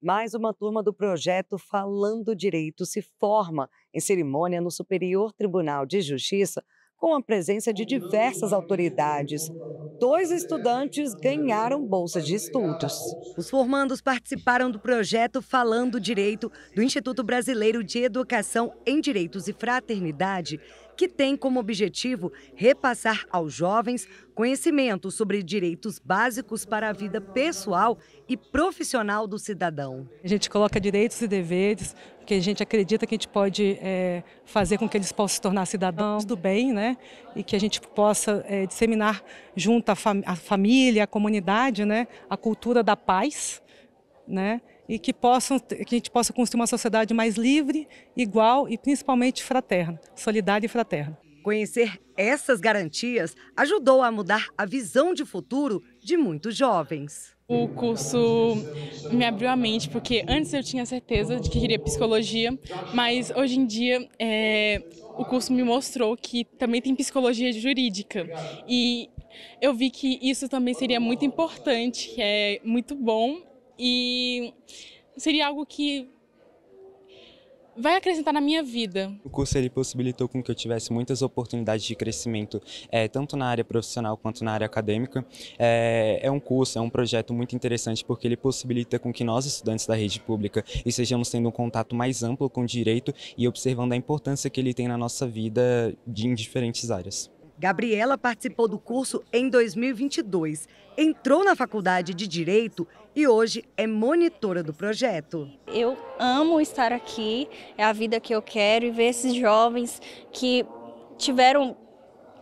Mais uma turma do projeto Falando Direito se forma em cerimônia no Superior Tribunal de Justiça com a presença de diversas autoridades. Dois estudantes ganharam bolsas de estudos. Os formandos participaram do projeto Falando Direito do Instituto Brasileiro de Educação em Direitos e Fraternidade que tem como objetivo repassar aos jovens conhecimento sobre direitos básicos para a vida pessoal e profissional do cidadão. A gente coloca direitos e deveres, porque a gente acredita que a gente pode é, fazer com que eles possam se tornar cidadãos do bem, né? E que a gente possa é, disseminar junto à fam família, à comunidade, né? A cultura da paz, né? e que, possam, que a gente possa construir uma sociedade mais livre, igual e principalmente fraterna, solidária e fraterna. Conhecer essas garantias ajudou a mudar a visão de futuro de muitos jovens. O curso me abriu a mente, porque antes eu tinha certeza de que queria psicologia, mas hoje em dia é, o curso me mostrou que também tem psicologia jurídica. E eu vi que isso também seria muito importante, é muito bom e seria algo que vai acrescentar na minha vida. O curso ele possibilitou com que eu tivesse muitas oportunidades de crescimento, é, tanto na área profissional quanto na área acadêmica. É, é, um curso, é um projeto muito interessante porque ele possibilita com que nós estudantes da rede pública estejamos tendo um contato mais amplo com o direito e observando a importância que ele tem na nossa vida de, em diferentes áreas. Gabriela participou do curso em 2022, entrou na faculdade de Direito e hoje é monitora do projeto. Eu amo estar aqui, é a vida que eu quero e ver esses jovens que tiveram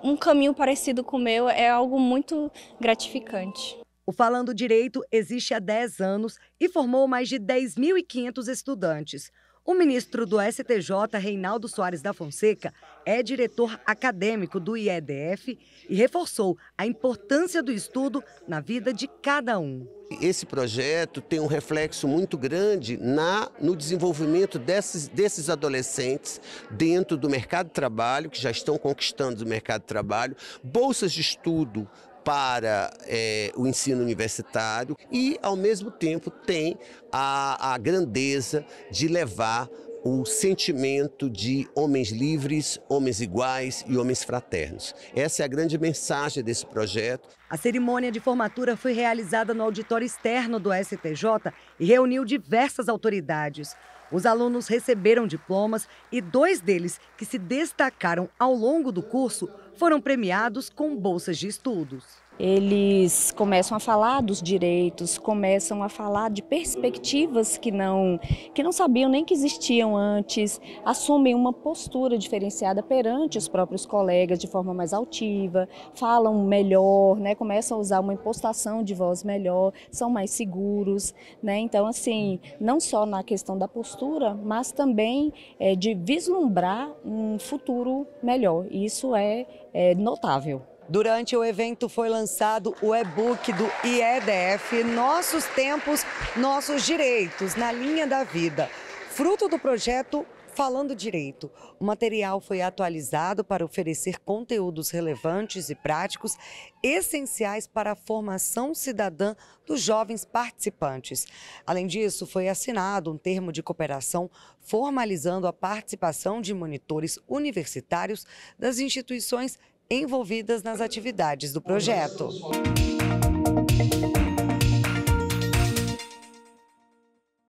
um caminho parecido com o meu é algo muito gratificante. O Falando Direito existe há 10 anos e formou mais de 10.500 estudantes. O ministro do STJ, Reinaldo Soares da Fonseca, é diretor acadêmico do IEDF e reforçou a importância do estudo na vida de cada um. Esse projeto tem um reflexo muito grande na, no desenvolvimento desses, desses adolescentes dentro do mercado de trabalho, que já estão conquistando o mercado de trabalho, bolsas de estudo para é, o ensino universitário e, ao mesmo tempo, tem a, a grandeza de levar o sentimento de homens livres, homens iguais e homens fraternos. Essa é a grande mensagem desse projeto. A cerimônia de formatura foi realizada no auditório externo do STJ e reuniu diversas autoridades. Os alunos receberam diplomas e dois deles, que se destacaram ao longo do curso, foram premiados com bolsas de estudos. Eles começam a falar dos direitos, começam a falar de perspectivas que não, que não sabiam nem que existiam antes, assumem uma postura diferenciada perante os próprios colegas de forma mais altiva, falam melhor, né, começam a usar uma impostação de voz melhor, são mais seguros. Né? Então, assim, não só na questão da postura, mas também é, de vislumbrar um futuro melhor. E isso é, é, notável. Durante o evento foi lançado o e-book do IEDF Nossos Tempos, Nossos Direitos na Linha da Vida. Fruto do projeto Falando direito, o material foi atualizado para oferecer conteúdos relevantes e práticos essenciais para a formação cidadã dos jovens participantes. Além disso, foi assinado um termo de cooperação formalizando a participação de monitores universitários das instituições envolvidas nas atividades do projeto.